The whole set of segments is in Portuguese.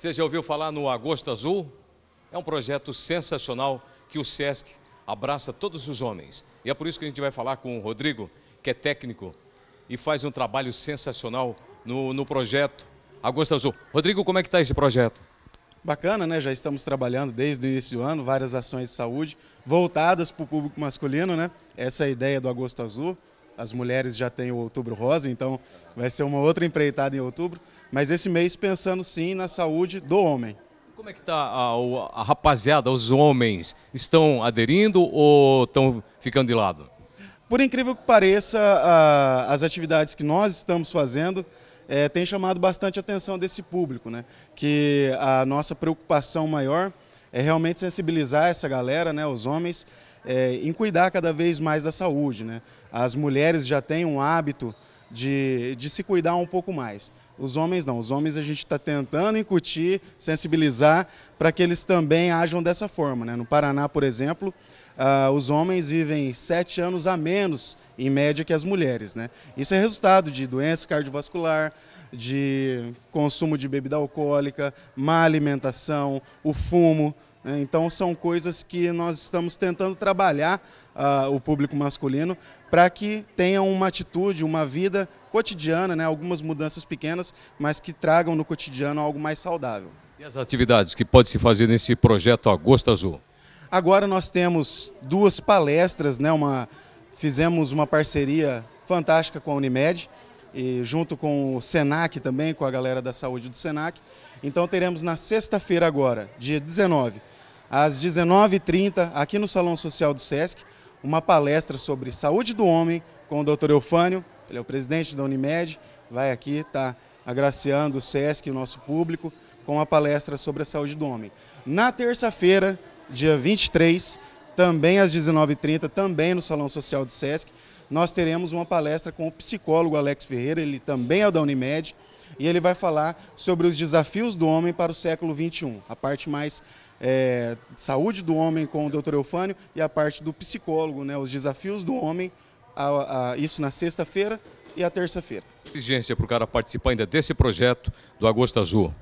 Você já ouviu falar no Agosto Azul? É um projeto sensacional que o SESC abraça todos os homens. E é por isso que a gente vai falar com o Rodrigo, que é técnico e faz um trabalho sensacional no, no projeto Agosto Azul. Rodrigo, como é que está esse projeto? Bacana, né? Já estamos trabalhando desde o início do ano várias ações de saúde voltadas para o público masculino, né? Essa é a ideia do Agosto Azul. As mulheres já têm o Outubro Rosa, então vai ser uma outra empreitada em outubro. Mas esse mês pensando sim na saúde do homem. Como é que está a, a, rapaziada, os homens? Estão aderindo ou estão ficando de lado? Por incrível que pareça, a, as atividades que nós estamos fazendo é, têm chamado bastante a atenção desse público, né? Que a nossa preocupação maior é realmente sensibilizar essa galera, né, os homens, é, em cuidar cada vez mais da saúde. Né? As mulheres já têm um hábito de, de se cuidar um pouco mais. Os homens não, os homens a gente está tentando incutir, sensibilizar para que eles também ajam dessa forma. Né? No Paraná, por exemplo, ah, os homens vivem sete anos a menos, em média, que as mulheres. Né? Isso é resultado de doença cardiovascular, de consumo de bebida alcoólica, má alimentação, o fumo, né? Então são coisas que nós estamos tentando trabalhar uh, o público masculino para que tenha uma atitude, uma vida cotidiana, né? algumas mudanças pequenas, mas que tragam no cotidiano algo mais saudável. E as atividades que pode se fazer nesse projeto Agosto Azul? Agora nós temos duas palestras, né? uma, fizemos uma parceria fantástica com a Unimed, e junto com o SENAC também, com a galera da saúde do SENAC. Então teremos na sexta-feira agora, dia 19, às 19h30, aqui no Salão Social do SESC, uma palestra sobre saúde do homem com o Dr. Eufânio, ele é o presidente da Unimed, vai aqui, está agraciando o SESC, e o nosso público, com uma palestra sobre a saúde do homem. Na terça-feira, dia 23, também às 19h30, também no Salão Social do SESC, nós teremos uma palestra com o psicólogo Alex Ferreira, ele também é da Unimed, e ele vai falar sobre os desafios do homem para o século XXI, a parte mais é, saúde do homem com o Dr. Eufânio e a parte do psicólogo, né, os desafios do homem, a, a, isso na sexta-feira e a terça-feira. Exigência para o cara participar ainda desse projeto do Agosto Azul.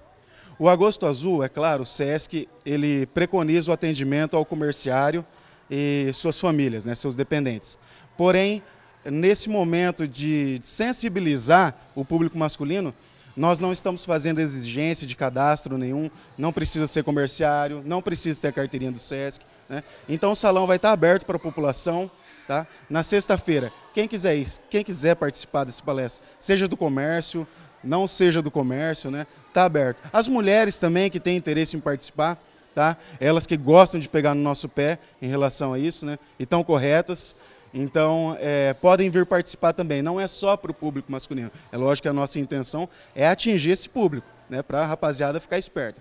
O Agosto Azul, é claro, o SESC, ele preconiza o atendimento ao comerciário e suas famílias, né, seus dependentes. Porém, nesse momento de sensibilizar o público masculino, nós não estamos fazendo exigência de cadastro nenhum, não precisa ser comerciário, não precisa ter a carteirinha do SESC. Né? Então o salão vai estar aberto para a população. Tá? Na sexta-feira, quem quiser isso quem quiser participar desse palestra, seja do comércio, não seja do comércio, né? Tá aberto. As mulheres também que têm interesse em participar, tá? Elas que gostam de pegar no nosso pé em relação a isso, né? E estão corretas. Então, é, podem vir participar também. Não é só para o público masculino. É lógico que a nossa intenção é atingir esse público, né, para a rapaziada ficar esperta.